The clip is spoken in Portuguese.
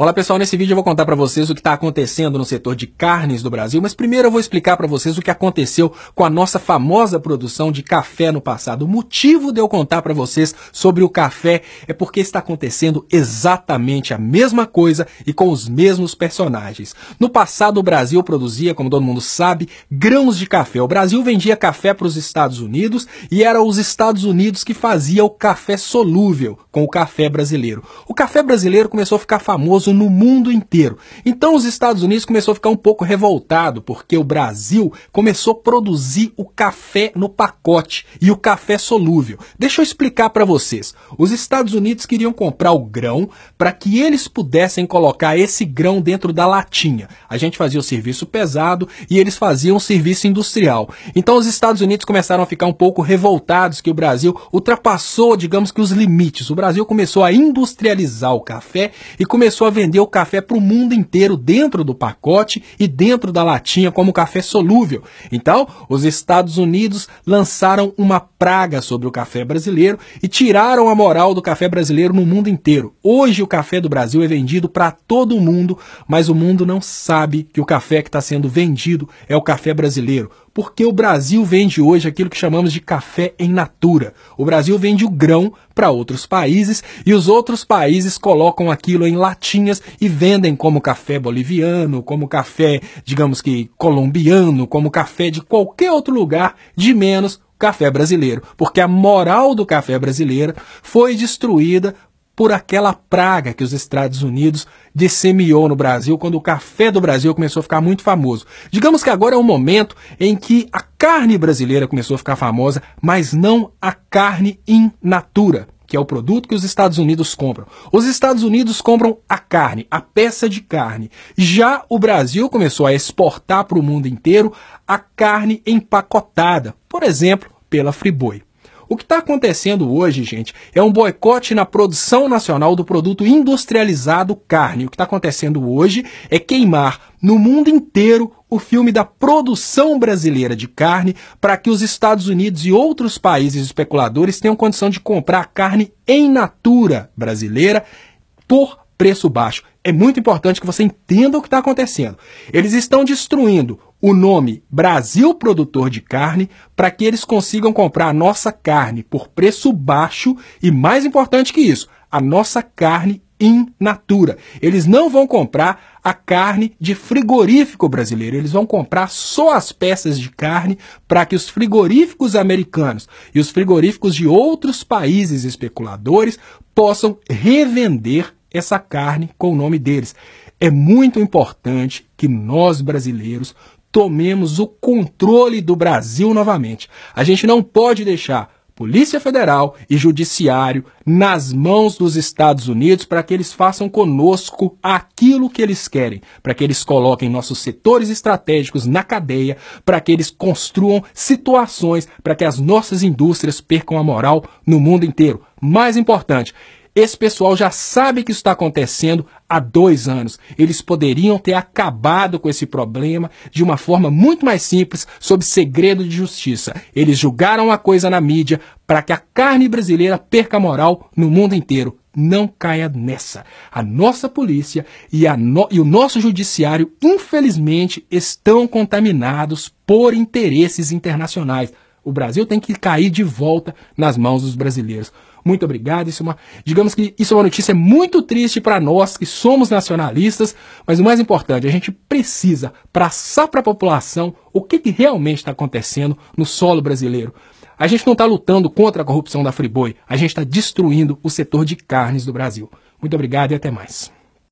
Olá pessoal, nesse vídeo eu vou contar para vocês o que está acontecendo no setor de carnes do Brasil, mas primeiro eu vou explicar para vocês o que aconteceu com a nossa famosa produção de café no passado. O motivo de eu contar para vocês sobre o café é porque está acontecendo exatamente a mesma coisa e com os mesmos personagens. No passado o Brasil produzia, como todo mundo sabe, grãos de café. O Brasil vendia café para os Estados Unidos e era os Estados Unidos que fazia o café solúvel com o café brasileiro. O café brasileiro começou a ficar famoso isso no mundo inteiro. Então os Estados Unidos começou a ficar um pouco revoltado porque o Brasil começou a produzir o café no pacote e o café solúvel. Deixa eu explicar para vocês. Os Estados Unidos queriam comprar o grão para que eles pudessem colocar esse grão dentro da latinha. A gente fazia o serviço pesado e eles faziam o serviço industrial. Então os Estados Unidos começaram a ficar um pouco revoltados que o Brasil ultrapassou, digamos que os limites. O Brasil começou a industrializar o café e começou a a vender o café para o mundo inteiro dentro do pacote e dentro da latinha como café solúvel. Então, os Estados Unidos lançaram uma praga sobre o café brasileiro e tiraram a moral do café brasileiro no mundo inteiro. Hoje o café do Brasil é vendido para todo mundo, mas o mundo não sabe que o café que está sendo vendido é o café brasileiro. Porque o Brasil vende hoje aquilo que chamamos de café em natura. O Brasil vende o grão para outros países e os outros países colocam aquilo em latinhas e vendem como café boliviano, como café, digamos que colombiano, como café de qualquer outro lugar, de menos café brasileiro, porque a moral do café brasileiro foi destruída por aquela praga que os Estados Unidos disseminou no Brasil quando o café do Brasil começou a ficar muito famoso. Digamos que agora é o momento em que a carne brasileira começou a ficar famosa, mas não a carne in natura, que é o produto que os Estados Unidos compram. Os Estados Unidos compram a carne, a peça de carne. Já o Brasil começou a exportar para o mundo inteiro a carne empacotada, por exemplo, pela Friboi. O que está acontecendo hoje, gente, é um boicote na produção nacional do produto industrializado carne. O que está acontecendo hoje é queimar no mundo inteiro o filme da produção brasileira de carne para que os Estados Unidos e outros países especuladores tenham condição de comprar carne em natura brasileira por preço baixo. É muito importante que você entenda o que está acontecendo. Eles estão destruindo o nome Brasil Produtor de Carne para que eles consigam comprar a nossa carne por preço baixo e, mais importante que isso, a nossa carne in natura. Eles não vão comprar a carne de frigorífico brasileiro, eles vão comprar só as peças de carne para que os frigoríficos americanos e os frigoríficos de outros países especuladores possam revender essa carne com o nome deles. É muito importante que nós brasileiros tomemos o controle do Brasil novamente. A gente não pode deixar Polícia Federal e Judiciário nas mãos dos Estados Unidos para que eles façam conosco aquilo que eles querem, para que eles coloquem nossos setores estratégicos na cadeia, para que eles construam situações para que as nossas indústrias percam a moral no mundo inteiro. Mais importante, esse pessoal já sabe que isso está acontecendo há dois anos. Eles poderiam ter acabado com esse problema de uma forma muito mais simples, sob segredo de justiça. Eles julgaram a coisa na mídia para que a carne brasileira perca moral no mundo inteiro. Não caia nessa. A nossa polícia e, a no... e o nosso judiciário, infelizmente, estão contaminados por interesses internacionais. O Brasil tem que cair de volta nas mãos dos brasileiros. Muito obrigado. Isso é uma, digamos que isso é uma notícia muito triste para nós que somos nacionalistas, mas o mais importante, a gente precisa passar para a população o que, que realmente está acontecendo no solo brasileiro. A gente não está lutando contra a corrupção da Friboi, a gente está destruindo o setor de carnes do Brasil. Muito obrigado e até mais.